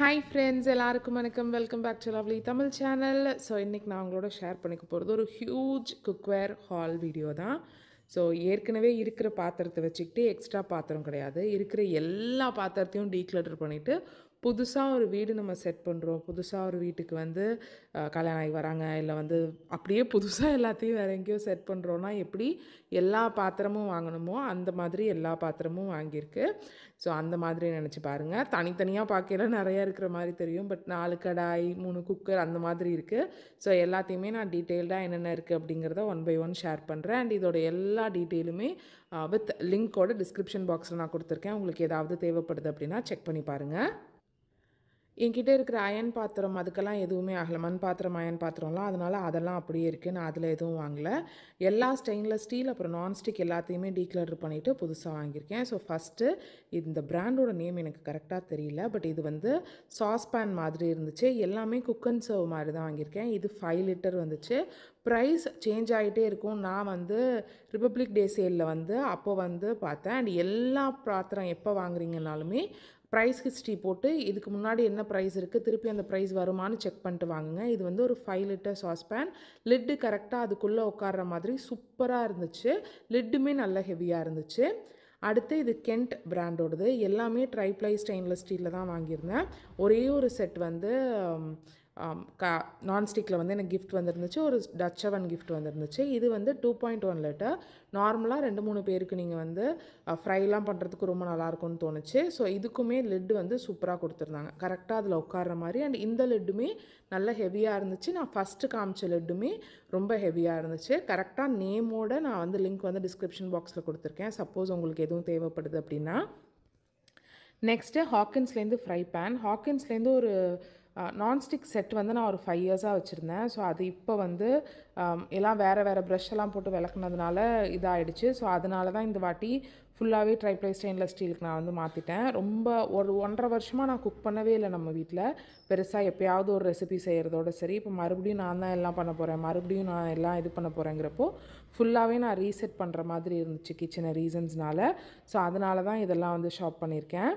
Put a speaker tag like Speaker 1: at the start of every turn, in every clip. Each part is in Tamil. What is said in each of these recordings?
Speaker 1: ஹாய் ஃப்ரெண்ட்ஸ் எல்லாருக்கும் வணக்கம் welcome back to lovely Tamil channel so இன்றைக்கி நான் உங்களோட ஷேர் பண்ணிக்க போகிறது ஒரு ஹியூஜ் குக்வேர் ஹால் வீடியோ தான் ஸோ ஏற்கனவே இருக்கிற பாத்திரத்தை வச்சுக்கிட்டு எக்ஸ்ட்ரா பாத்திரம் கிடையாது இருக்கிற எல்லா பாத்திரத்தையும் டீக்ளட்டர் பண்ணிவிட்டு புதுசாக ஒரு வீடு நம்ம செட் பண்ணுறோம் புதுசாக ஒரு வீட்டுக்கு வந்து கல்யாணம் ஆகி வராங்க இல்லை வந்து அப்படியே புதுசாக எல்லாத்தையும் வேற எங்கேயோ செட் பண்ணுறோன்னா எப்படி எல்லா பாத்திரமும் வாங்கணுமோ அந்த மாதிரி எல்லா பாத்திரமும் வாங்கியிருக்கு ஸோ அந்த மாதிரி நினச்சி பாருங்கள் தனித்தனியாக பார்க்கல நிறையா இருக்கிற மாதிரி தெரியும் பட் நாலு கடாய் மூணு குக்கர் அந்த மாதிரி இருக்குது ஸோ எல்லாத்தையுமே நான் டீட்டெயில்டாக என்னென்ன இருக்குது அப்படிங்கிறத ஒன் பை ஒன் ஷேர் பண்ணுறேன் அண்ட் இதோட எல்லா டீட்டெயிலுமே வித் லிங்க்கோட டிஸ்கிரிப்ஷன் பாக்ஸில் நான் கொடுத்துருக்கேன் உங்களுக்கு ஏதாவது தேவைப்படுது அப்படின்னா செக் பண்ணி பாருங்கள் என்கிட்ட இருக்கிற அயன் பாத்திரம் அதுக்கெல்லாம் எதுவுமே ஆகலை மண் பாத்திரம் அயன் பாத்திரம்லாம் அதனால் அதெல்லாம் அப்படியே இருக்குது நான் அதில் எதுவும் வாங்கலை எல்லா ஸ்டெயின்லெஸ் ஸ்டீல் அப்புறம் நான்ஸ்டிக் எல்லாத்தையுமே டீக்ளர் பண்ணிவிட்டு புதுசாக வாங்கியிருக்கேன் ஸோ ஃபஸ்ட்டு இந்த பிராண்டோட நேம் எனக்கு கரெக்டாக தெரியல பட் இது வந்து சாஸ்பேன் மாதிரி இருந்துச்சு எல்லாமே குக் அண்ட் சர்வ் மாதிரி தான் வாங்கியிருக்கேன் இது ஃபைவ் லிட்டர் வந்துச்சு ப்ரைஸ் சேஞ்ச் ஆகிட்டே இருக்கும் நான் வந்து ரிப்பப்ளிக் டே சேலில் வந்து அப்போ வந்து பார்த்தேன் அண்ட் எல்லா பாத்திரம் எப்போ வாங்குறீங்கனாலுமே ப்ரைஸ் ஹிஸ்ட்ரி போட்டு இதுக்கு முன்னாடி என்ன ப்ரைஸ் இருக்குது திருப்பி அந்த ப்ரைஸ் வருமானு செக் பண்ணிட்டு வாங்குங்க இது வந்து ஒரு ஃபைவ் லிட்டர் சாஸ்பேன் லிட்டு கரெக்டாக அதுக்குள்ளே உட்கார்ற மாதிரி சூப்பராக இருந்துச்சு லிட்டுமே நல்லா ஹெவியாக இருந்துச்சு அடுத்து இது கென்ட் பிராண்டோடது எல்லாமே ட்ரைப்ளை ஸ்டெயின்லெஸ் ஸ்டீலில் தான் வாங்கியிருந்தேன் ஒரே ஒரு செட் வந்து கா நான்ஸ்டிக்கில் வந்து எனக்கு கிஃப்ட் வந்துருந்துச்சு ஒரு டச் அவன் கிஃப்ட் வந்துருந்துச்சு இது வந்து டூ பாயிண்ட் ஒன் லிட்டர் நார்மலாக ரெண்டு மூணு பேருக்கு நீங்கள் வந்து ஃப்ரைலாம் பண்ணுறதுக்கு ரொம்ப நல்லாயிருக்கும்னு தோணுச்சு ஸோ இதுக்குமே லிட்டு வந்து சூப்பராக கொடுத்துருந்தாங்க கரெக்டாக அதில் உட்கார்ற மாதிரி அண்ட் இந்த லிட்டுமே நல்ல ஹெவியாக இருந்துச்சு நான் ஃபஸ்ட்டு காமிச்ச லிட்டுமே ரொம்ப ஹெவியாக இருந்துச்சு கரெக்டாக நேமோட நான் வந்து லிங்க் வந்து டிஸ்கிரிப்ஷன் பாக்ஸில் கொடுத்துருக்கேன் சப்போஸ் உங்களுக்கு எதுவும் தேவைப்படுது அப்படின்னா நெக்ஸ்ட்டு ஹாக்கின்ஸ்லேருந்து ஃப்ரை பேன் ஹாக்கின்ஸ்லேருந்து ஒரு நான்ஸ்டிக் செட் வந்து நான் ஒரு ஃபைவ் இயர்ஸாக வச்சுருந்தேன் ஸோ அது இப்போ வந்து எல்லாம் வேறு வேறு ப்ரெஷ் எல்லாம் போட்டு விளக்குனதுனால இதாகிடுச்சு ஸோ அதனால தான் இந்த வாட்டி ஃபுல்லாகவே ட்ரைப்ளை ஸ்டெயின்லெஸ் ஸ்டீலுக்கு நான் வந்து மாற்றிட்டேன் ரொம்ப ஒரு ஒன்றரை வருஷமாக நான் குக் பண்ணவே இல்லை நம்ம வீட்டில் பெருசாக எப்போயாவது ஒரு ரெசிபி செய்கிறதோட சரி இப்போ மறுபடியும் நான் தான் எல்லாம் பண்ண போகிறேன் மறுபடியும் நான் எல்லாம் இது பண்ண போகிறேங்கிறப்போ ஃபுல்லாகவே நான் ரீசெட் பண்ணுற மாதிரி இருந்துச்சு கிச்சனை ரீசன்ஸ்னால் ஸோ அதனால தான் இதெல்லாம் வந்து ஷாப் பண்ணியிருக்கேன்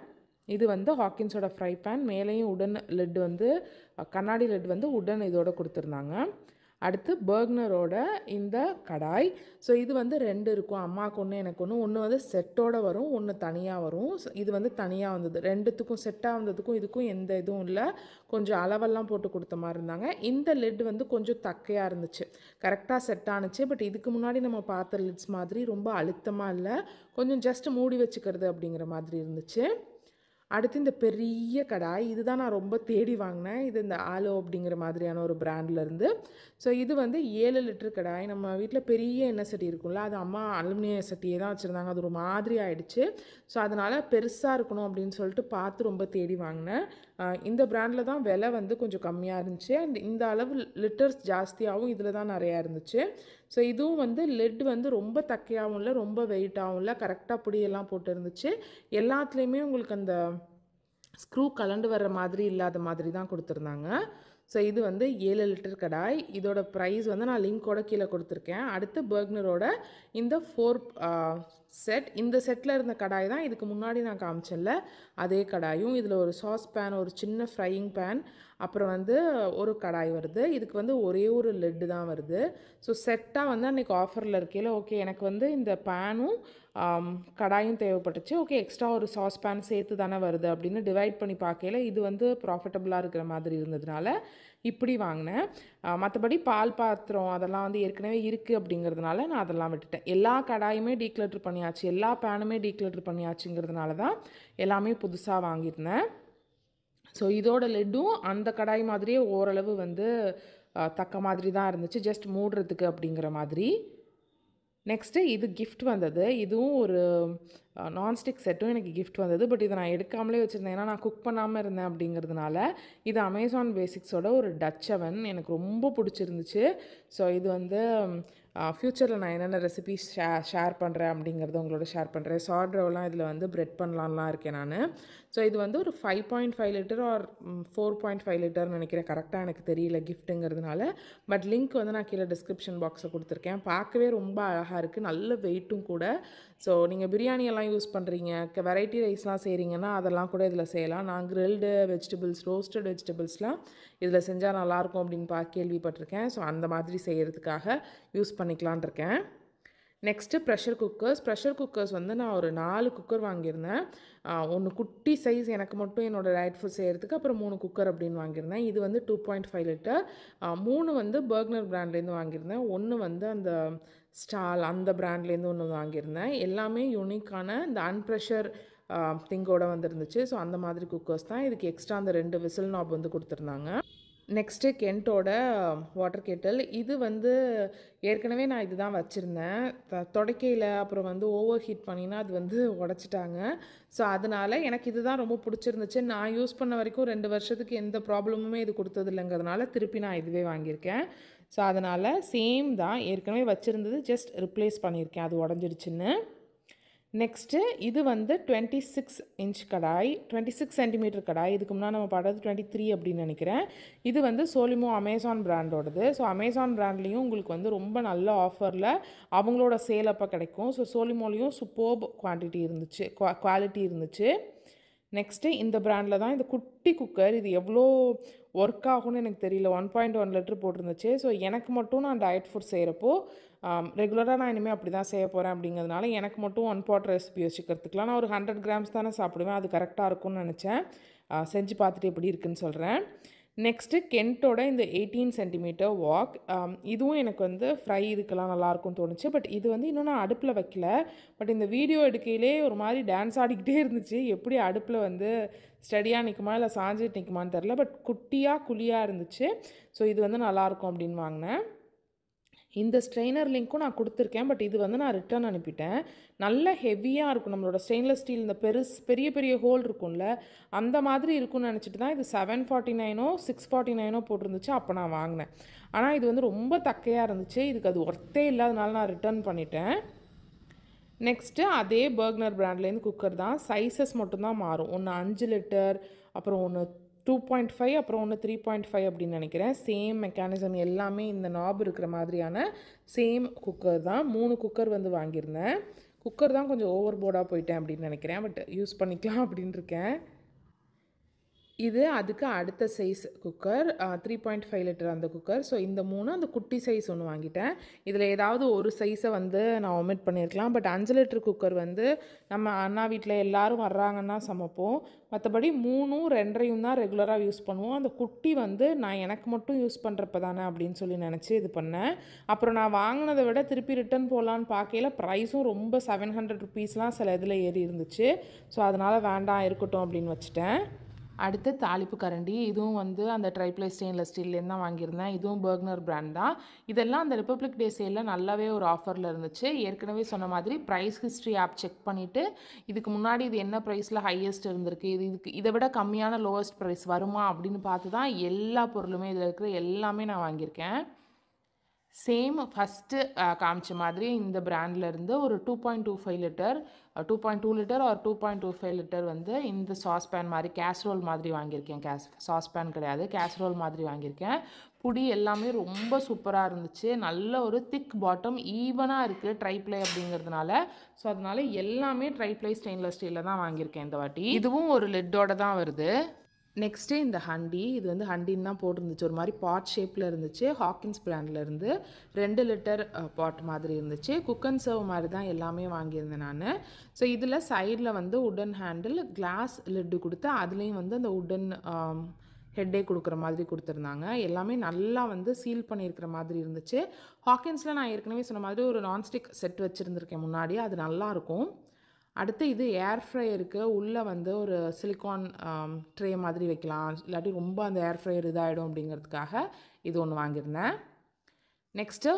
Speaker 1: இது வந்து ஹாக்கின்ஸோட ஃப்ரை பேன் மேலேயும் உடன் லெட் வந்து கண்ணாடி லெட் வந்து உடன் இதோட கொடுத்துருந்தாங்க அடுத்து பர்க்னரோட இந்த கடாய் ஸோ இது வந்து ரெண்டு இருக்கும் அம்மாவுக்கு ஒன்று எனக்கு ஒன்று ஒன்று வந்து செட்டோட வரும் ஒன்று தனியாக வரும் இது வந்து தனியாக வந்தது ரெண்டுத்துக்கும் செட்டாக வந்ததுக்கும் இதுக்கும் எந்த இதுவும் இல்லை கொஞ்சம் அளவெல்லாம் போட்டு கொடுத்த மாதிரி இருந்தாங்க இந்த லெட் வந்து கொஞ்சம் தக்கையாக இருந்துச்சு கரெக்டாக செட் ஆணுச்சு பட் இதுக்கு முன்னாடி நம்ம பார்த்த லெட்ஸ் மாதிரி ரொம்ப அழுத்தமாக இல்லை கொஞ்சம் ஜஸ்ட் மூடி வச்சுக்கிறது அப்படிங்கிற மாதிரி இருந்துச்சு அடுத்து இந்த பெரிய கடாய் இதுதான் நான் ரொம்ப தேடி வாங்கினேன் இது இந்த ஆலோ அப்படிங்கிற மாதிரியான ஒரு பிராண்ட்லேருந்து ஸோ இது வந்து ஏழு லிட்டர் கடாய் நம்ம வீட்டில் பெரிய எண்ணெய் சட்டி இருக்கும்ல அது அம்மா அலுமினிய சட்டியே தான் வச்சுருந்தாங்க அது ஒரு மாதிரி ஆகிடுச்சு ஸோ அதனால் பெருசாக இருக்கணும் அப்படின்னு சொல்லிட்டு பார்த்து ரொம்ப தேடி வாங்கினேன் இந்த பிராண்டில் தான் விலை வந்து கொஞ்சம் கம்மியாக இருந்துச்சு அண்ட் இந்த அளவு லிட்டர்ஸ் ஜாஸ்தியாகவும் இதில் தான் நிறையா இருந்துச்சு ஸோ இதுவும் வந்து லெட் வந்து ரொம்ப தக்கையாகவும் இல்லை ரொம்ப வெயிட்டாகவும் இல்லை கரெக்டாக பொடியெல்லாம் போட்டு இருந்துச்சு எல்லாத்துலேயுமே உங்களுக்கு அந்த ஸ்க்ரூ கலண்டு வர்ற மாதிரி இல்லாத மாதிரி தான் கொடுத்துருந்தாங்க ஸோ இது வந்து ஏழு லிட்டர் கடாய் இதோட ப்ரைஸ் வந்து நான் லிங்கோட கீழே கொடுத்துருக்கேன் அடுத்து பர்க்னரோட இந்த ஃபோர் செட் இந்த செட்டில் இருந்த கடாய் தான் இதுக்கு முன்னாடி நான் காமிச்சல அதே கடாயும் இதில் ஒரு சாஸ் பேன் ஒரு சின்ன ஃப்ரையிங் பேன் அப்புறம் வந்து ஒரு கடாய் வருது இதுக்கு வந்து ஒரே ஒரு லெட்டு தான் வருது ஸோ செட்டாக வந்து அன்றைக்கி ஆஃபரில் இருக்கையில் ஓகே எனக்கு வந்து இந்த பேனும் கடாயும் தேவைப்பட்டுச்சு ஓகே எக்ஸ்ட்ரா ஒரு சாஸ் பேன் சேர்த்து தானே வருது அப்படின்னு டிவைட் பண்ணி பார்க்கையில் இது வந்து ப்ராஃபிட்டபுளாக இருக்கிற மாதிரி இருந்ததுனால இப்படி வாங்கினேன் மற்றபடி பால் பாத்திரம் அதெல்லாம் வந்து ஏற்கனவே இருக்குது அப்படிங்கிறதுனால நான் அதெல்லாம் விட்டுட்டேன் எல்லா கடாயுமே டீக்ளட்டர் பண்ணியாச்சு எல்லா பேனுமே டீக்ளட்டர் பண்ணியாச்சுங்கிறதுனால தான் எல்லாமே புதுசாக வாங்கியிருந்தேன் ஸோ இதோட லெட்டும் அந்த கடாய் மாதிரியே ஓரளவு வந்து தக்க மாதிரி தான் இருந்துச்சு ஜஸ்ட் மூடுறதுக்கு அப்படிங்கிற மாதிரி நெக்ஸ்ட்டு இது கிஃப்ட் வந்தது இதுவும் ஒரு நான்ஸ்டிக் செட்டும் எனக்கு கிஃப்ட் வந்தது பட் இதை நான் எடுக்காமலே வச்சுருந்தேன் ஏன்னா நான் குக் பண்ணாமல் இருந்தேன் அப்படிங்கிறதுனால இது அமேசான் பேசிக்ஸோட ஒரு டச் அவன் எனக்கு ரொம்ப பிடிச்சிருந்துச்சு ஸோ இது வந்து ஃப்யூச்சரில் நான் என்னென்ன ரெசிபி ஷே ஷேர் பண்ணுறேன் அப்படிங்கிறத உங்களோட ஷேர் பண்ணுறேன் சார்ட்ரவெலாம் இதில் வந்து ப்ரெட் பண்ணலான்லாம் இருக்கேன் நான் ஸோ இது வந்து ஒரு five point five litre or four point five லிட்டர்னு நினைக்கிறேன் கரெக்டாக எனக்கு தெரியல கிஃப்ட்டுங்கிறதுனால பட் லிங்க் வந்து நான் கீழே டிஸ்கிரிப்ஷன் பாக்ஸை கொடுத்துருக்கேன் பார்க்கவே ரொம்ப அழகாக இருக்குது நல்ல வெயிட்டும் கூட ஸோ நீங்கள் பிரியாணியெல்லாம் யூஸ் பண்ணுறீங்க வெரைட்டி ரைஸ்லாம் செய்கிறீங்கன்னா அதெல்லாம் கூட இதில் செய்யலாம் நான் கிரில்டு வெஜிடபிள்ஸ் ரோஸ்டட் வெஜிடபிள்ஸ்லாம் இதில் செஞ்சால் நல்லாயிருக்கும் அப்படின்னு பா கேள்விப்பட்டிருக்கேன் ஸோ அந்த மாதிரி செய்கிறதுக்காக யூஸ் பண்ணிக்கலான் இருக்கேன் next pressure cookers pressure cookers வந்து நான் ஒரு நாலு குக்கர் வாங்கியிருந்தேன் ஒன்று குட்டி சைஸ் எனக்கு மட்டும் என்னோடய டயட் ஃபுட் செய்கிறதுக்கு அப்புறம் மூணு குக்கர் அப்படின்னு வாங்கியிருந்தேன் இது வந்து டூ பாயிண்ட் ஃபைவ் லிட்டர் மூணு வந்து பர்க்னர் ப்ராண்ட்லேருந்து வாங்கியிருந்தேன் ஒன்று வந்து அந்த ஸ்டால் அந்த ப்ராண்ட்லேருந்து ஒன்று வாங்கியிருந்தேன் எல்லாமே யூனிக்கான இந்த அன்ப்ரெஷர் திங்கோடு வந்துருந்துச்சு ஸோ அந்த மாதிரி குக்கர்ஸ் தான் இதுக்கு எக்ஸ்ட்ரா அந்த ரெண்டு விசில் நாப் வந்து கொடுத்துருந்தாங்க நெக்ஸ்ட்டு கென்ட்டோட வாட்டர் கெட்டில் இது வந்து ஏற்கனவே நான் இது தான் வச்சுருந்தேன் தொடக்கையில் அப்புறம் வந்து ஓவர் ஹீட் பண்ணினா அது வந்து உடச்சிட்டாங்க ஸோ அதனால் எனக்கு இது தான் ரொம்ப பிடிச்சிருந்துச்சு நான் யூஸ் பண்ண வரைக்கும் ரெண்டு வருஷத்துக்கு எந்த ப்ராப்ளமுமே இது கொடுத்ததில்லைங்கிறதுனால திருப்பி நான் இதுவே வாங்கியிருக்கேன் ஸோ அதனால் சேம் தான் ஏற்கனவே வச்சுருந்தது ஜஸ்ட் ரிப்ளேஸ் பண்ணியிருக்கேன் அது உடஞ்சிடுச்சின்னு நெக்ஸ்ட்டு இது வந்து டுவெண்ட்டி சிக்ஸ் இன்ச் கடாய் டுவெண்ட்டி சிக்ஸ் சென்டிமீட்டர் கடாய் இதுக்கு முன்னாடி நம்ம பார்த்தது டுவெண்ட்டி த்ரீ அப்படின்னு நினைக்கிறேன் இது வந்து சோலிமோ அமேசான் பிராண்டோடது ஸோ அமேசான் பிராண்ட்லேயும் உங்களுக்கு வந்து ரொம்ப நல்ல ஆஃபரில் அவங்களோட சேல் அப்போ கிடைக்கும் ஸோ சோலிமோலேயும் சூப்பர்ப் குவான்டிட்டி இருந்துச்சு குவாலிட்டி இருந்துச்சு நெக்ஸ்ட்டு இந்த பிராண்டில் தான் இந்த குட்டி குக்கர் இது எவ்வளோ ஒர்க் ஆகும்னு எனக்கு தெரியல ஒன் பாயிண்ட் ஒன் லிட்டர் போட்டிருந்துச்சு ஸோ எனக்கு மட்டும் நான் டயட் ஃபுட் செய்கிறப்போ ரெகுலராக நான் இனிமேல் அப்படி தான் செய்ய போகிறேன் அப்படிங்கிறதுனால எனக்கு மட்டும் ஒன் பாட் ரெசிபி வச்சுக்கிறதுக்குலாம் நான் ஒரு ஹண்ட்ரட் கிராம்ஸ் தானே சாப்பிடுவேன் அது கரெக்டாக இருக்கும்னு நினச்சேன் செஞ்சு பார்த்துட்டு எப்படி இருக்குன்னு சொல்கிறேன் நெக்ஸ்ட்டு கென்ட்டோட இந்த எயிட்டீன் சென்டிமீட்டர் வாக் இதுவும் எனக்கு வந்து ஃப்ரை இதுக்கெல்லாம் நல்லாயிருக்கும்னு தோணுச்சு பட் இது வந்து இன்னும் நான் அடுப்பில் வைக்கல பட் இந்த வீடியோ எடுக்கையிலே ஒரு மாதிரி டான்ஸ் ஆடிக்கிட்டே இருந்துச்சு எப்படி அடுப்பில் வந்து ஸ்டடியாக நிற்குமா இல்லை சாஞ்சிட்டு நிற்குமான்னு தெரில பட் குட்டியாக குழியாக இருந்துச்சு ஸோ இது வந்து நல்லாயிருக்கும் அப்படின்னு வாங்கினேன் இந்த ஸ்ட்ரெயினர் லிங்க்கும் நான் கொடுத்துருக்கேன் பட் இது வந்து நான் ரிட்டர்ன் அனுப்பிட்டேன் நல்ல ஹெவியாக இருக்கும் நம்மளோட ஸ்டெயின்லெஸ் ஸ்டீல் இந்த பெருஸ் பெரிய பெரிய ஹோல் இருக்கும்ல அந்த மாதிரி இருக்கும்னு நினச்சிட்டு தான் இது seven forty nine six forty nine போட்டிருந்துச்சு அப்போ நான் வாங்கினேன் ஆனால் இது வந்து ரொம்ப தக்கையாக இருந்துச்சு இதுக்கு அது ஒர்த்தே இல்லாதனால நான் ரிட்டர்ன் பண்ணிட்டேன் நெக்ஸ்ட்டு அதே பர்க்னர் ப்ராண்ட்லேருந்து குக்கர் தான் சைஸஸ் மட்டும்தான் மாறும் ஒன்று அஞ்சு லிட்டர் அப்புறம் ஒன்று டூ பாயிண்ட் ஃபைவ் அப்புறம் ஒன்று த்ரீ பாயிண்ட் ஃபைவ் அப்படின்னு நினைக்கிறேன் சேம் மெக்கானிசம் எல்லாமே இந்த நாப் இருக்கிற மாதிரியான சேம் குக்கர் தான் மூணு குக்கர் வந்து வாங்கியிருந்தேன் குக்கர் தான் கொஞ்சம் ஓவர் போர்டாக போயிட்டேன் அப்படின்னு நினைக்கிறேன் பட் யூஸ் பண்ணிக்கலாம் அப்படின்னு இருக்கேன் இது அதுக்கு அடுத்த size cooker three point five litre அந்த குக்கர் ஸோ இந்த மூணு அந்த குட்டி சைஸ் ஒன்று வாங்கிட்டேன் இதில் ஏதாவது ஒரு சைஸை வந்து நான் ஒமிட் பண்ணியிருக்கலாம் பட் அஞ்சு லிட்டர் குக்கர் வந்து நம்ம அண்ணா வீட்டில் எல்லோரும் வர்றாங்கன்னா சமைப்போம் மற்றபடி மூணும் ரெண்டரையும் தான் ரெகுலராக யூஸ் பண்ணுவோம் அந்த குட்டி வந்து நான் எனக்கு மட்டும் யூஸ் பண்ணுறப்ப தானே அப்படின்னு சொல்லி நினச்சி இது பண்ணேன் அப்புறம் நான் வாங்கினதை விட திருப்பி ரிட்டன் போகலான்னு பார்க்கையில் ப்ரைஸும் ரொம்ப செவன் ஹண்ட்ரட் ருபீஸ்லாம் சில இதில் ஏறி இருந்துச்சு ஸோ அதனால் வேண்டாம் இருக்கட்டும் அப்படின்னு வச்சுட்டேன் அடுத்து தாளிப்பு கரண்டி இதுவும் வந்து அந்த ட்ரைப்ளை ஸ்டெயின்லெஸ் ஸ்டீல்லேருந்து தான் வாங்கியிருந்தேன் இதுவும் பர்க்னர் பிராண்ட் தான் இதெல்லாம் அந்த ரிப்பப்ளிக் டே சேலில் நல்லாவே ஒரு ஆஃபரில் இருந்துச்சு ஏற்கனவே சொன்ன மாதிரி ப்ரைஸ் ஹிஸ்ட்ரி ஆப் செக் பண்ணிவிட்டு இதுக்கு முன்னாடி இது என்ன ப்ரைஸில் ஹையஸ்ட் இருந்திருக்கு இது இதுக்கு இதை விட கம்மியான லோவஸ்ட் ப்ரைஸ் வருமா அப்படின்னு பார்த்து தான் எல்லா பொருளுமே இதில் இருக்கிற எல்லாமே நான் வாங்கியிருக்கேன் சேம் ஃபஸ்ட்டு uh, காமிச்ச மாதிரி இந்த பிராண்ட்லேருந்து ஒரு two point two five litre two point two litre ஒரு two point two five litre வந்து இந்த சாஸ்பேன் மாதிரி கேஸ்ரோல் மாதிரி வாங்கியிருக்கேன் கேஸ் சாஸ்பேன் கிடையாது கேஸ்ரோல் மாதிரி வாங்கியிருக்கேன் புடி எல்லாமே ரொம்ப சூப்பராக இருந்துச்சு நல்ல ஒரு திக் பாட்டம் ஈவனாக இருக்குது ட்ரைப்ளை அப்படிங்கிறதுனால ஸோ அதனால் எல்லாமே ட்ரைப்ளை ஸ்டெயின்லெஸ் ஸ்டீலில் தான் வாங்கியிருக்கேன் இந்த வாட்டி இதுவும் ஒரு லெட்டோட தான் வருது நெக்ஸ்ட்டு இந்த ஹண்டி இது வந்து ஹண்டின்னு தான் போட்டிருந்துச்சு ஒரு மாதிரி பாட் ஷேப்பில் இருந்துச்சு ஹாக்கின்ஸ் இருந்து ரெண்டு லிட்டர் பாட் மாதிரி இருந்துச்சு குக் அண்ட் சர்வ் மாதிரி தான் எல்லாமே வாங்கியிருந்தேன் நான் ஸோ இதில் சைடில் வந்து உடன் ஹேண்டில் கிளாஸ் லிட்டு கொடுத்து அதுலேயும் வந்து அந்த உடன் ஹெட்டே கொடுக்குற மாதிரி கொடுத்துருந்தாங்க எல்லாமே நல்லா வந்து சீல் பண்ணியிருக்கிற மாதிரி இருந்துச்சு ஹாக்கின்ஸில் நான் ஏற்கனவே சொன்ன மாதிரி ஒரு நான்ஸ்டிக் செட் வச்சுருந்துருக்கேன் முன்னாடி அது நல்லாயிருக்கும் அடுத்து இது ஏர் ஃப்ரையருக்கு உள்ளே வந்து ஒரு சிலிக்கான் ட்ரே um, மாதிரி வைக்கலாம் இல்லாட்டி ரொம்ப அந்த ஏர் ஃப்ரையர் இதாகிடும் அப்படிங்கிறதுக்காக இது ஒன்று வாங்கியிருந்தேன் நெக்ஸ்ட்டு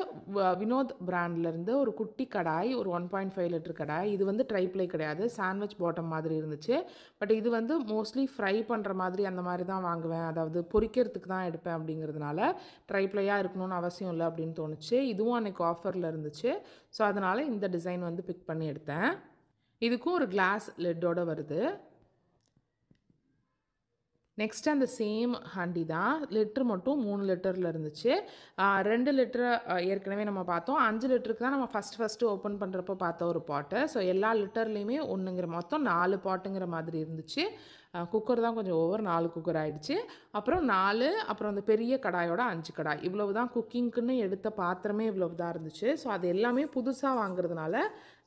Speaker 1: வினோத் பிராண்ட்லேருந்து ஒரு குட்டி கடாய் ஒரு ஒன் பாயிண்ட் ஃபைவ் லிட்டர் கடாய் இது வந்து ட்ரை ட்ரைப்ளே கிடையாது சாண்ட்விச் பாட்டம் மாதிரி இருந்துச்சு பட் இது வந்து மோஸ்ட்லி ஃப்ரை பண்ணுற மாதிரி அந்த மாதிரி தான் வாங்குவேன் அதாவது பொறிக்கிறதுக்கு தான் எடுப்பேன் அப்படிங்கிறதுனால ட்ரை ட்ரைப்ளேயாக இருக்கணும்னு அவசியம் இல்லை அப்படின்னு தோணுச்சு இதுவும் அன்றைக்கி ஆஃபரில் இருந்துச்சு ஸோ அதனால் இந்த டிசைன் வந்து பிக் பண்ணி எடுத்தேன் இதுக்கும் ஒரு கிளாஸ் லெட்டோடு வருது நெக்ஸ்ட் அந்த சேம் ஹாண்டி தான் லிட்ரு மட்டும் மூணு லிட்டரில் இருந்துச்சு ரெண்டு லிட்டரை ஏற்கனவே நம்ம பார்த்தோம் அஞ்சு லிட்டருக்கு தான் நம்ம ஃபஸ்ட் ஃபஸ்ட்டு ஓப்பன் பண்ணுறப்போ பார்த்த ஒரு பாட்டு ஸோ எல்லா லிட்டர்லேயுமே ஒன்றுங்கிற மொத்தம் நாலு பாட்டுங்கிற மாதிரி இருந்துச்சு குக்கர் தான் கொஞ்சம் ஓவர் நாலு குக்கர் ஆகிடுச்சு அப்புறம் நாலு அப்புறம் அந்த பெரிய கடாயோட அஞ்சு கடாய் இவ்வளவு தான் குக்கிங்க்குன்னு எடுத்த பாத்திரமே இவ்வளவு தான் இருந்துச்சு ஸோ அது எல்லாமே புதுசாக வாங்குறதுனால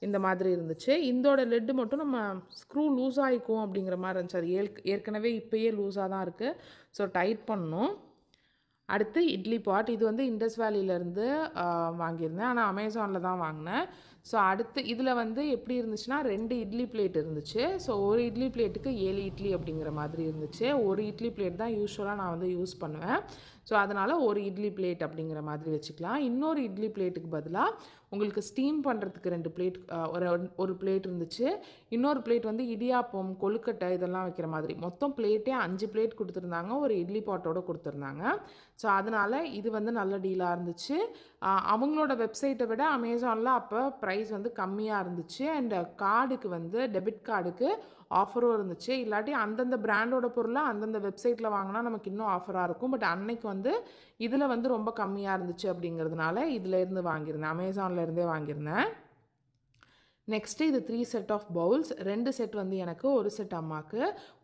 Speaker 1: இந்த மாதிரி இருந்துச்சு இந்தோட லெட்டு மட்டும் நம்ம ஸ்க்ரூ லூஸ் ஆகிக்கும் அப்படிங்கிற மாதிரி இருந்துச்சு அது ஏற்கனவே இப்போயே லூஸாக தான் இருக்குது ஸோ டைட் பண்ணணும் அடுத்து இட்லி பாட் இது வந்து இண்டஸ் வேலியிலேருந்து வாங்கியிருந்தேன் ஆனால் அமேசானில் தான் வாங்கினேன் ஸோ அடுத்து இதில் வந்து எப்படி இருந்துச்சுன்னா ரெண்டு இட்லி பிளேட் இருந்துச்சு ஸோ ஒரு இட்லி பிளேட்டுக்கு ஏழு இட்லி அப்படிங்கிற மாதிரி இருந்துச்சு ஒரு இட்லி பிளேட் தான் யூஸ்வலாக நான் வந்து யூஸ் பண்ணுவேன் ஸோ அதனால் ஒரு இட்லி பிளேட் அப்படிங்கிற மாதிரி வச்சுக்கலாம் இன்னொரு இட்லி பிளேட்டுக்கு பதிலாக உங்களுக்கு ஸ்டீம் பண்ணுறதுக்கு ரெண்டு பிளேட் ஒரு ஒரு பிளேட் இருந்துச்சு இன்னொரு பிளேட் வந்து இடியாப்பம் கொழுக்கட்டை இதெல்லாம் வைக்கிற மாதிரி மொத்தம் பிளேட்டே அஞ்சு பிளேட் கொடுத்துருந்தாங்க ஒரு இட்லி பாட்டோடு கொடுத்துருந்தாங்க ஸோ அதனால் இது வந்து நல்ல டீலாக இருந்துச்சு அவங்களோட வெப்சைட்டை விட அமேசானில் அப்போ ப்ரைஸ் வந்து கம்மியாக இருந்துச்சு அண்ட் கார்டுக்கு வந்து டெபிட் கார்டுக்கு ஆஃபரும் இருந்துச்சு இல்லாட்டி அந்தந்த பிராண்டோட பொருளை அந்தந்த வெப்சைட்டில் வாங்கினா நமக்கு இன்னும் ஆஃபராக இருக்கும் பட் அன்னைக்கு வந்து இதில் வந்து ரொம்ப கம்மியாக இருந்துச்சு அப்படிங்கிறதுனால இதிலேருந்து வாங்கியிருந்தேன் அமேசான்லேருந்தே வாங்கியிருந்தேன் நெக்ஸ்ட்டு இது த்ரீ செட் ஆஃப் பவுல்ஸ் ரெண்டு செட் வந்து எனக்கு ஒரு செட் அம்மாவுக்கு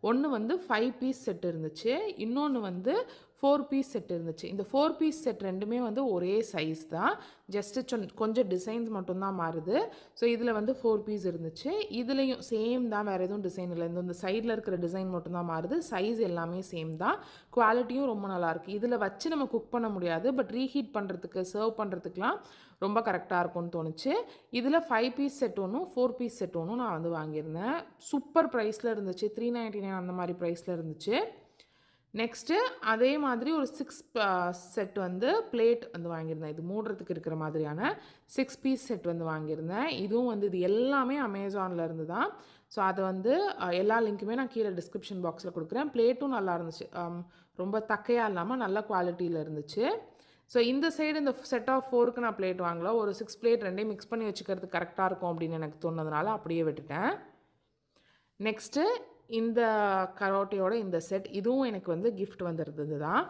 Speaker 1: ஒன்று வந்து ஃபைவ் பீஸ் செட் இருந்துச்சு இன்னொன்று வந்து ஃபோர் பீஸ் செட் இருந்துச்சு இந்த ஃபோர் பீஸ் செட் ரெண்டுமே வந்து ஒரே சைஸ் தான் ஜஸ்ட்டு சொன் கொஞ்சம் டிசைன்ஸ் மட்டும்தான் மாறுது ஸோ இதில் வந்து ஃபோர் பீஸ் இருந்துச்சு இதுலேயும் சேம் தான் வேறு எதுவும் டிசைன் இல்லை இந்த சைடில் இருக்கிற டிசைன் மட்டும்தான் மாறுது சைஸ் எல்லாமே சேம் தான் குவாலிட்டியும் ரொம்ப நல்லாயிருக்கு இதில் வச்சு நம்ம குக் பண்ண முடியாது பட் ரீஹீட் பண்ணுறதுக்கு சர்வ் பண்ணுறதுக்குலாம் ரொம்ப கரெக்டாக இருக்கும்னு தோணுச்சு இதில் ஃபைவ் பீஸ் செட் ஒன்றும் ஃபோர் பீஸ் செட் ஒன்றும் நான் வந்து வாங்கியிருந்தேன் சூப்பர் ப்ரைஸில் இருந்துச்சு த்ரீ நைன்ட்டி நைன் அந்த மாதிரி ப்ரைஸில் இருந்துச்சு நெக்ஸ்ட்டு அதே மாதிரி ஒரு சிக்ஸ் செட் uh, வந்து பிளேட் வந்து வாங்கியிருந்தேன் இது மூடுறதுக்கு இருக்கிற மாதிரியான சிக்ஸ் பீஸ் செட் வந்து வாங்கியிருந்தேன் இதுவும் வந்து இது எல்லாமே அமேசானில் இருந்து தான் ஸோ அதை வந்து uh, எல்லா லிங்க்குமே நான் கீழே டிஸ்கிரிப்ஷன் பாக்ஸில் கொடுக்குறேன் பிளேட்டும் நல்லா இருந்துச்சு um, ரொம்ப தக்கையாக இல்லாமல் நல்ல குவாலிட்டியில் இருந்துச்சு ஸோ இந்த சைடு இந்த செட் ஆஃப் ஃபோருக்கு நான் பிளேட் வாங்கல ஒரு சிக்ஸ் பிளேட் ரெண்டையும் மிக்ஸ் பண்ணி வச்சுக்கிறது கரெக்டாக இருக்கும் அப்படின்னு எனக்கு தோணுதுனால அப்படியே விட்டுட்டேன் நெக்ஸ்ட்டு இந்த கரோட்டையோட இந்த செட் இதுவும் எனக்கு வந்து கிஃப்ட் வந்துருந்தது தான்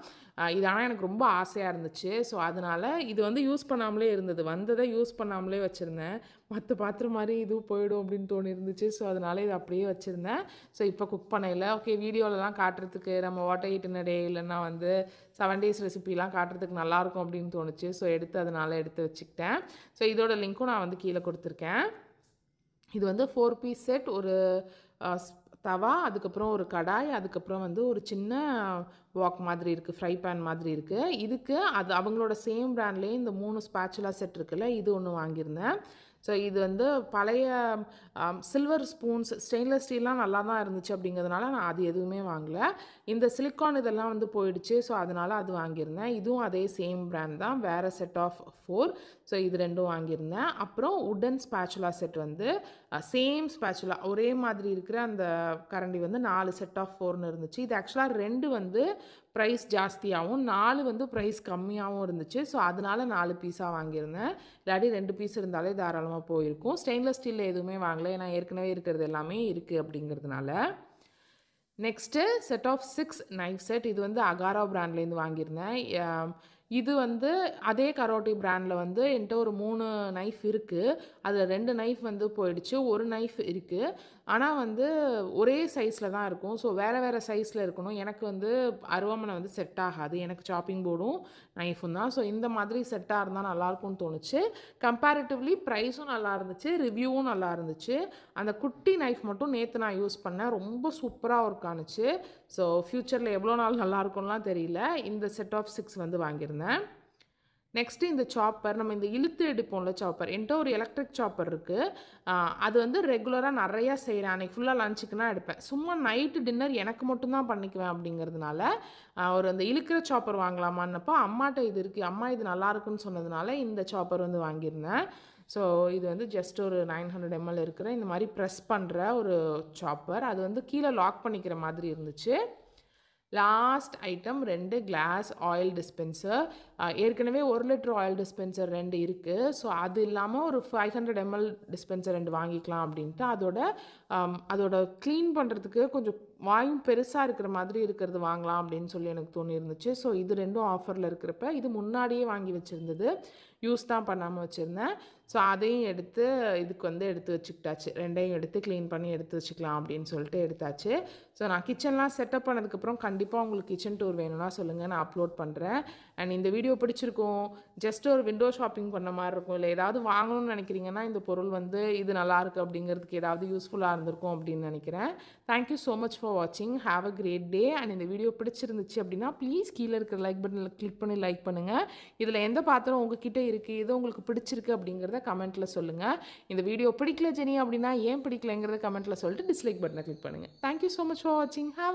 Speaker 1: இது ஆனால் எனக்கு ரொம்ப ஆசையாக இருந்துச்சு ஸோ அதனால் இது வந்து யூஸ் பண்ணாமலே இருந்தது வந்ததை யூஸ் பண்ணாமலே வச்சுருந்தேன் மற்ற பாத்திரம் மாதிரி இதுவும் போயிடும் அப்படின்னு தோணி இருந்துச்சு ஸோ அதனால் இது அப்படியே வச்சுருந்தேன் ஸோ இப்போ குக் பண்ணையில் ஓகே வீடியோலலாம் காட்டுறதுக்கு நம்ம ஓட்ட ஹீட்டின டே இல்லைன்னா வந்து செவன் டேஸ் ரெசிபிலாம் காட்டுறதுக்கு நல்லாயிருக்கும் அப்படின்னு தோணுச்சு ஸோ எடுத்து அதனால் எடுத்து வச்சுக்கிட்டேன் ஸோ இதோட லிங்க்கும் நான் வந்து கீழே கொடுத்துருக்கேன் இது வந்து ஃபோர் பீஸ் செட் ஒரு தவா அதுக்கப்புறம் ஒரு கடாய் அதுக்கப்புறம் வந்து ஒரு சின்ன வாக் மாதிரி இருக்குது ஃப்ரை பேன் மாதிரி இருக்குது இதுக்கு அது அவங்களோட சேம் ப்ராண்ட்லேயே இந்த மூணு ஸ்பேச்சுலா செட் இருக்குல்ல இது ஒன்று வாங்கியிருந்தேன் ஸோ இது வந்து பழைய சில்வர் ஸ்பூன்ஸ் ஸ்டெயின்லெஸ் ஸ்டீல்லாம் நல்லா தான் இருந்துச்சு அப்படிங்கிறதுனால நான் அது எதுவுமே வாங்கலை இந்த சிலிக்கான் இதெல்லாம் வந்து போயிடுச்சு ஸோ அதனால் அது வாங்கியிருந்தேன் இதுவும் அதே சேம் ப்ராண்ட் தான் வேறு செட் ஆஃப் ஃபோர் ஸோ இது ரெண்டும் வாங்கியிருந்தேன் அப்புறம் உடன் ஸ்பேச்சுலா செட் வந்து சேம் ஸ்பேச்சுலா ஒரே மாதிரி இருக்கிற அந்த கரண்டி வந்து நாலு செட் ஆஃப் ஃபோர்னு இருந்துச்சு இது ஆக்சுவலாக ரெண்டு வந்து ப்ரைஸ் ஜாஸ்தியாகவும் நாலு வந்து ப்ரைஸ் கம்மியாகவும் இருந்துச்சு ஸோ அதனால் நாலு பீஸாக வாங்கியிருந்தேன் இல்லாடி ரெண்டு பீஸ் இருந்தாலே தாராளமாக போயிருக்கும் ஸ்டெயின்லெஸ் ஸ்டீலில் எதுவுமே வாங்கலை ஏன்னா ஏற்கனவே இருக்கிறது எல்லாமே இருக்குது அப்படிங்கிறதுனால next set of six knife set இது வந்து அகாரா பிராண்ட்லேருந்து வாங்கியிருந்தேன் இது வந்து அதே கரோட்டி பிராண்டில் வந்து என்கிட்ட ஒரு மூணு நைஃப் இருக்குது அதில் ரெண்டு நைஃப் வந்து போயிடுச்சு ஒரு நைஃப் இருக்குது ஆனால் வந்து ஒரே சைஸில் தான் இருக்கும் ஸோ வேறு வேறு சைஸில் இருக்கணும் எனக்கு வந்து அருவாமனை வந்து செட் ஆகாது எனக்கு சாப்பிங் போர்டும் நைஃபும் தான் ஸோ இந்த மாதிரி செட்டாக இருந்தால் நல்லாயிருக்கும்னு தோணுச்சு கம்பேரிட்டிவ்லி ப்ரைஸும் நல்லா இருந்துச்சு ரிவ்யூவும் நல்லா இருந்துச்சு அந்த குட்டி நைஃப் மட்டும் நேற்று நான் யூஸ் பண்ணேன் ரொம்ப சூப்பராக ஒர்க் ஆணுச்சு ஸோ ஃப்யூச்சரில் எவ்வளோ நாள் நல்லாயிருக்கும்லாம் தெரியல இந்த செட் ஆஃப் சிக்ஸ் வந்து வாங்கியிருந்தேன் நெக்ஸ்ட்டு இந்த சாப்பர் நம்ம இந்த இழுத்து எடுப்போம்ல சாப்பர் என்கிட்ட ஒரு எலக்ட்ரிக் சாப்பர் இருக்குது அது வந்து ரெகுலராக நிறையா செய்கிறேன் அன்றைக்கி ஃபுல்லாக லஞ்சுக்குனா எடுப்பேன் சும்மா நைட்டு டின்னர் எனக்கு மட்டும்தான் பண்ணிக்குவேன் அப்படிங்கிறதுனால ஒரு அந்த இழுக்கிற சாப்பர் வாங்கலாமான்னப்போ அம்மாட்ட இது இருக்குது அம்மா இது நல்லாயிருக்குன்னு சொன்னதுனால இந்த சாப்பர் வந்து வாங்கியிருந்தேன் ஸோ இது வந்து ஜஸ்ட் ஒரு நைன் ஹண்ட்ரட் எம்எல் இருக்கிற இந்த மாதிரி ப்ரெஸ் பண்ணுற ஒரு சாப்பர் அது வந்து கீழே லாக் பண்ணிக்கிற மாதிரி இருந்துச்சு லாஸ்ட் ஐட்டம் ரெண்டு கிளாஸ் ஆயில் டிஸ்பென்சர் ஏற்கனவே ஒரு லிட்டர் ஆயில் டிஸ்பென்சர் ரெண்டு இருக்குது ஸோ அது இல்லாமல் ஒரு ஃபைவ் ஹண்ட்ரட் எம்எல் டிஸ்பென்சர் ரெண்டு வாங்கிக்கலாம் அப்படின்ட்டு அதோட அதோட க்ளீன் பண்ணுறதுக்கு கொஞ்சம் வாயும் பெருசாக இருக்கிற மாதிரி இருக்கிறது வாங்கலாம் அப்படின்னு சொல்லி எனக்கு தோணி இருந்துச்சு ஸோ இது ரெண்டும் ஆஃபரில் இருக்கிறப்ப இது முன்னாடியே வாங்கி வச்சுருந்தது யூஸ் தான் பண்ணாமல் வச்சுருந்தேன் ஸோ அதையும் எடுத்து இதுக்கு வந்து எடுத்து வச்சுக்கிட்டாச்சு ரெண்டையும் எடுத்து க்ளீன் பண்ணி எடுத்து வச்சுக்கலாம் அப்படின்னு சொல்லிட்டு எடுத்தாச்சு ஸோ நான் கிச்சன்லாம் செட்டப் பண்ணதுக்கப்புறம் கண்டிப்பாக உங்களுக்கு கிச்சன் டூர் வேணும்னா சொல்லுங்கள் நான் அப்லோட் பண்ணுறேன் அண்ட் இந்த வீடியோ பிடிச்சிருக்கும் ஜஸ்ட் ஒரு விண்டோ ஷாப்பிங் பண்ண மாதிரி இருக்கும் இல்லை ஏதாவது வாங்கணும்னு நினைக்கிறீங்கன்னா இந்த பொருள் வந்து இது நல்லாயிருக்கு அப்படிங்கிறதுக்கு ஏதாவது யூஸ்ஃபுல்லாக இருந்திருக்கும் அப்படின்னு நினைக்கிறேன் தேங்க்யூ ஸோ மச் ஃபார் வாட்சிங் have a great day and இந்த வீடியோ பிடிச்சிருந்துச்சு அப்படின்னா ப்ளீஸ் கீழே இருக்கிற லைக் பட்டனில் கிளிக் பண்ணி லைக் பண்ணுங்கள் இதில் எந்த பாத்திரம் உங்ககிட்ட இருக்குது எது உங்களுக்கு பிடிச்சிருக்கு அப்படிங்கிறத அப்படிங்கிறத கமெண்ட்டில் சொல்லுங்கள் இந்த வீடியோ பிடிக்கல ஜெனி அப்படின்னா ஏன் பிடிக்கலங்கிறத கமெண்ட்டில் சொல்லிட்டு டிஸ்லைக் பட்டனை கிளிக் பண்ணுங்கள் தேங்க்யூ ஸோ மச் ஃபார் வாட்சிங் ஹாவ்